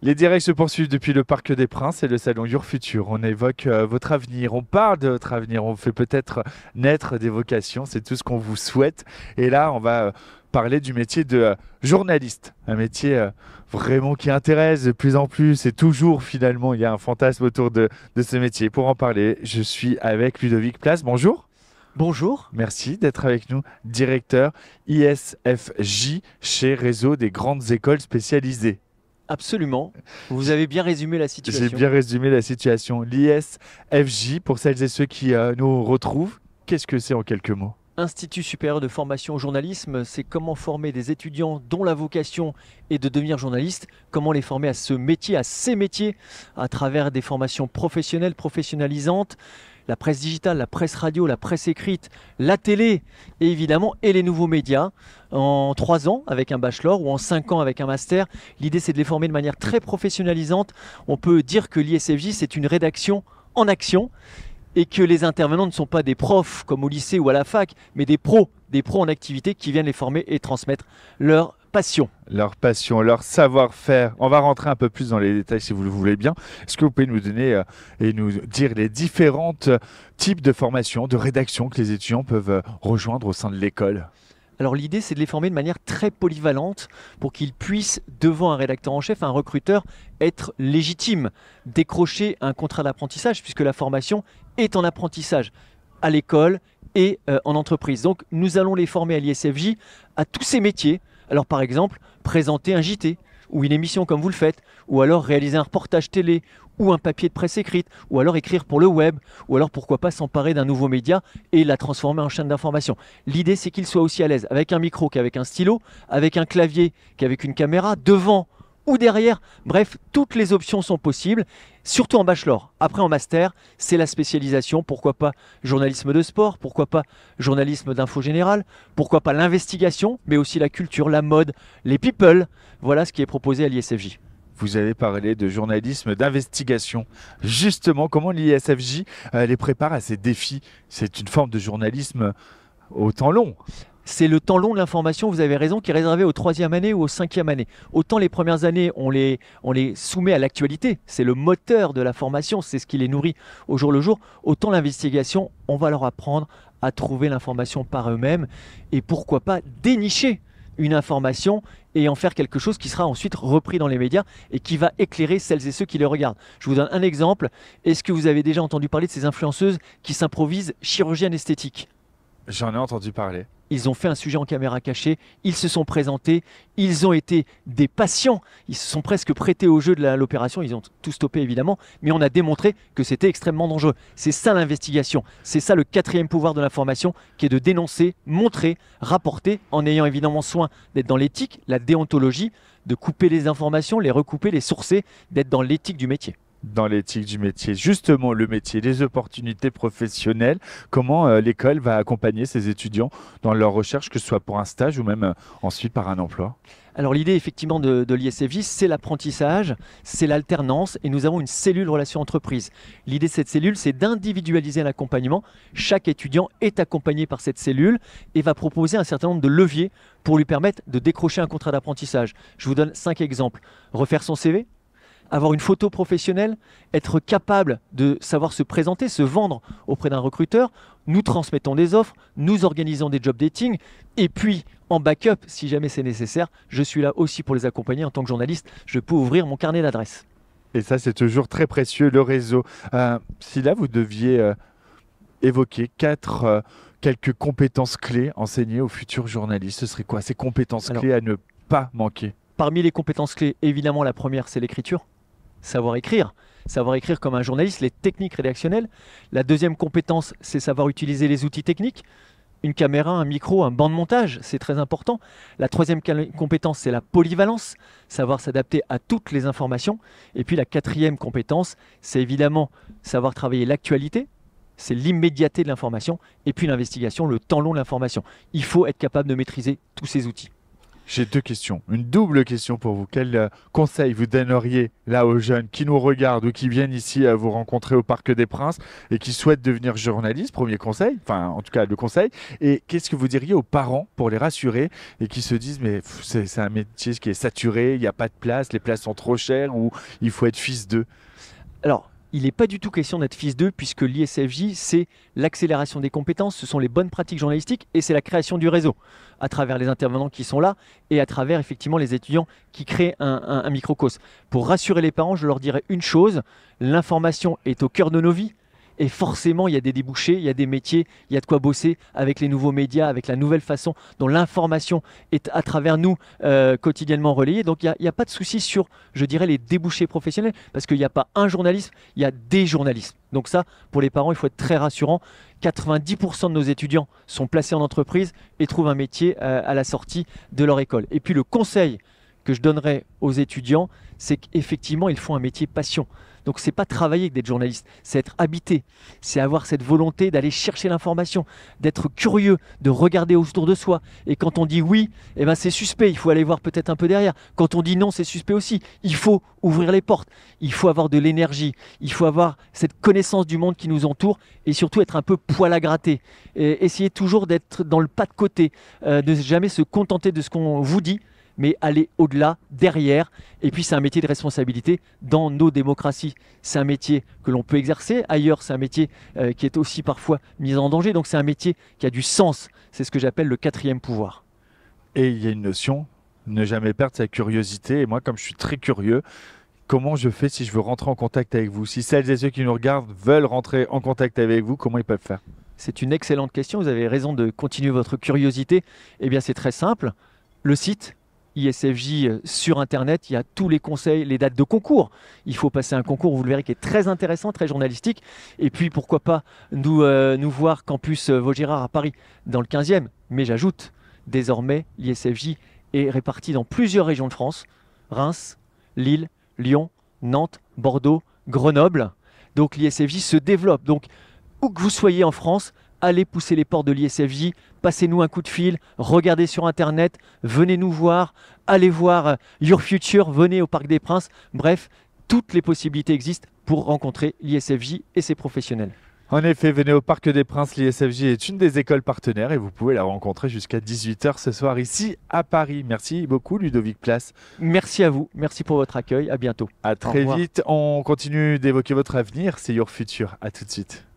Les directs se poursuivent depuis le Parc des Princes et le Salon Your Future. On évoque euh, votre avenir, on parle de votre avenir, on fait peut-être naître des vocations, c'est tout ce qu'on vous souhaite. Et là, on va euh, parler du métier de euh, journaliste, un métier vraiment qui intéresse de plus en plus et toujours finalement, il y a un fantasme autour de ce métier. Pour en parler, je suis avec Ludovic Place. Bonjour. Bonjour. Merci d'être avec nous, directeur ISFJ chez Réseau des grandes écoles spécialisées. Absolument. Vous avez bien résumé la situation. J'ai bien résumé la situation. L'ISFJ, pour celles et ceux qui euh, nous retrouvent, qu'est-ce que c'est en quelques mots Institut supérieur de formation au journalisme, c'est comment former des étudiants dont la vocation est de devenir journaliste, comment les former à ce métier, à ces métiers, à travers des formations professionnelles, professionnalisantes, la presse digitale, la presse radio, la presse écrite, la télé et évidemment et les nouveaux médias en trois ans avec un bachelor ou en cinq ans avec un master. L'idée c'est de les former de manière très professionnalisante. On peut dire que l'ISFJ c'est une rédaction en action et que les intervenants ne sont pas des profs comme au lycée ou à la fac, mais des pros, des pros en activité qui viennent les former et transmettre leur leur passion, leur savoir-faire. On va rentrer un peu plus dans les détails si vous le voulez bien. Est-ce que vous pouvez nous donner euh, et nous dire les différents euh, types de formations, de rédaction que les étudiants peuvent euh, rejoindre au sein de l'école alors l'idée, c'est de les former de manière très polyvalente pour qu'ils puissent, devant un rédacteur en chef, un recruteur, être légitimes, décrocher un contrat d'apprentissage, puisque la formation est en apprentissage à l'école et en entreprise. Donc nous allons les former à l'ISFJ à tous ces métiers alors par exemple, présenter un JT, ou une émission comme vous le faites, ou alors réaliser un reportage télé, ou un papier de presse écrite, ou alors écrire pour le web, ou alors pourquoi pas s'emparer d'un nouveau média et la transformer en chaîne d'information. L'idée c'est qu'il soit aussi à l'aise avec un micro qu'avec un stylo, avec un clavier qu'avec une caméra, devant ou derrière. Bref, toutes les options sont possibles, surtout en bachelor. Après, en master, c'est la spécialisation. Pourquoi pas journalisme de sport Pourquoi pas journalisme d'info générale Pourquoi pas l'investigation, mais aussi la culture, la mode, les people Voilà ce qui est proposé à l'ISFJ vous avez parlé de journalisme d'investigation. Justement, comment l'ISFJ euh, les prépare à ces défis C'est une forme de journalisme au temps long c'est le temps long de l'information, vous avez raison, qui est réservé aux troisième année ou aux cinquième année. Autant les premières années, on les, on les soumet à l'actualité, c'est le moteur de la formation, c'est ce qui les nourrit au jour le jour, autant l'investigation, on va leur apprendre à trouver l'information par eux-mêmes et pourquoi pas dénicher une information et en faire quelque chose qui sera ensuite repris dans les médias et qui va éclairer celles et ceux qui les regardent. Je vous donne un exemple. Est-ce que vous avez déjà entendu parler de ces influenceuses qui s'improvisent chirurgiennes esthétique J'en ai entendu parler. Ils ont fait un sujet en caméra cachée, ils se sont présentés, ils ont été des patients, ils se sont presque prêtés au jeu de l'opération, ils ont tout stoppé évidemment, mais on a démontré que c'était extrêmement dangereux. C'est ça l'investigation, c'est ça le quatrième pouvoir de l'information, qui est de dénoncer, montrer, rapporter, en ayant évidemment soin d'être dans l'éthique, la déontologie, de couper les informations, les recouper, les sourcer, d'être dans l'éthique du métier dans l'éthique du métier, justement le métier, les opportunités professionnelles, comment euh, l'école va accompagner ses étudiants dans leur recherche, que ce soit pour un stage ou même euh, ensuite par un emploi alors l'idée effectivement de, de l'ISFJ, c'est l'apprentissage, c'est l'alternance et nous avons une cellule relation entreprise. L'idée de cette cellule, c'est d'individualiser l'accompagnement. Chaque étudiant est accompagné par cette cellule et va proposer un certain nombre de leviers pour lui permettre de décrocher un contrat d'apprentissage. Je vous donne cinq exemples. Refaire son CV, avoir une photo professionnelle, être capable de savoir se présenter, se vendre auprès d'un recruteur. Nous transmettons des offres, nous organisons des job dating. Et puis, en backup, si jamais c'est nécessaire, je suis là aussi pour les accompagner. En tant que journaliste, je peux ouvrir mon carnet d'adresses. Et ça, c'est toujours très précieux, le réseau. Euh, si là, vous deviez euh, évoquer quatre, euh, quelques compétences clés enseignées aux futurs journalistes, ce serait quoi ces compétences clés à ne pas manquer Parmi les compétences clés, évidemment, la première, c'est l'écriture savoir écrire, savoir écrire comme un journaliste, les techniques rédactionnelles. La deuxième compétence, c'est savoir utiliser les outils techniques. Une caméra, un micro, un banc de montage, c'est très important. La troisième compétence, c'est la polyvalence, savoir s'adapter à toutes les informations. Et puis la quatrième compétence, c'est évidemment savoir travailler l'actualité, c'est l'immédiateté de l'information, et puis l'investigation, le temps long de l'information. Il faut être capable de maîtriser tous ces outils. J'ai deux questions, une double question pour vous. Quel euh, conseil vous donneriez là aux jeunes qui nous regardent ou qui viennent ici à euh, vous rencontrer au Parc des Princes et qui souhaitent devenir journaliste Premier conseil, enfin en tout cas le conseil. Et qu'est-ce que vous diriez aux parents pour les rassurer et qui se disent mais c'est un métier qui est saturé, il n'y a pas de place, les places sont trop chères ou il faut être fils d'eux Alors il n'est pas du tout question d'être fils d'eux, puisque l'ISFJ, c'est l'accélération des compétences, ce sont les bonnes pratiques journalistiques et c'est la création du réseau, à travers les intervenants qui sont là et à travers effectivement les étudiants qui créent un, microcosme. Pour rassurer les parents, je leur dirais une chose, l'information est au cœur de nos vies, et forcément, il y a des débouchés, il y a des métiers, il y a de quoi bosser avec les nouveaux médias, avec la nouvelle façon dont l'information est à travers nous euh, quotidiennement relayée. Donc il n'y a, pas de souci sur, je dirais, les débouchés professionnels, parce qu'il n'y a pas un journaliste, il y a des journalistes. Donc ça, pour les parents, il faut être très rassurant. 90% de nos étudiants sont placés en entreprise et trouvent un métier euh, à la sortie de leur école. Et puis le conseil que je donnerais aux étudiants, c'est qu'effectivement, ils font un métier passion. Donc c'est pas travailler d'être journaliste, c'est être habité, c'est avoir cette volonté d'aller chercher l'information, d'être curieux, de regarder autour de soi. Et quand on dit oui, eh ben c'est suspect, il faut aller voir peut-être un peu derrière. Quand on dit non, c'est suspect aussi. Il faut ouvrir les portes, il faut avoir de l'énergie, il faut avoir cette connaissance du monde qui nous entoure et surtout être un peu poil à gratter. Et toujours d'être dans le pas de côté, euh, de jamais se contenter de ce qu'on vous dit, mais aller au-delà, derrière. Et puis c'est un métier de responsabilité dans nos démocraties. C'est un métier que l'on peut exercer ailleurs, c'est un métier euh, qui est aussi parfois mis en danger. Donc c'est un métier qui a du sens. C'est ce que j'appelle le quatrième pouvoir. Et il y a une notion, ne jamais perdre sa curiosité. Et moi, comme je suis très curieux, comment je fais si je veux rentrer en contact avec vous Si celles et ceux qui nous regardent veulent rentrer en contact avec vous, comment ils peuvent faire C'est une excellente question. Vous avez raison de continuer votre curiosité. Eh bien, c'est très simple. Le site ISFJ euh, sur Internet. Il y a tous les conseils, les dates de concours. Il faut passer un concours, vous le verrez, qui est très intéressant, très journalistique. Et puis, pourquoi pas nous, euh, nous voir campus euh, Vaugirard à Paris dans le 15e. Mais j'ajoute, désormais, l'ISFJ est réparti dans plusieurs régions de France. Reims, Lille, Lyon, Nantes, Bordeaux, Grenoble. Donc l'ISFJ se développe. Donc, où que vous soyez en France, allez pousser les portes de l'ISFJ, passez-nous un coup de fil, regardez sur Internet, venez nous voir, allez voir euh, Your Future, venez au Parc des Princes. Bref, toutes les possibilités existent pour rencontrer l'ISFJ et ses professionnels. En effet, venez au Parc des Princes. L'ISFJ est une des écoles partenaires et vous pouvez la rencontrer jusqu'à 18h ce soir ici à Paris. Merci beaucoup, Ludovic Place. Merci à vous. Merci pour votre accueil. À bientôt. À très vite. On continue d'évoquer votre avenir. C'est Your Future. À tout de suite.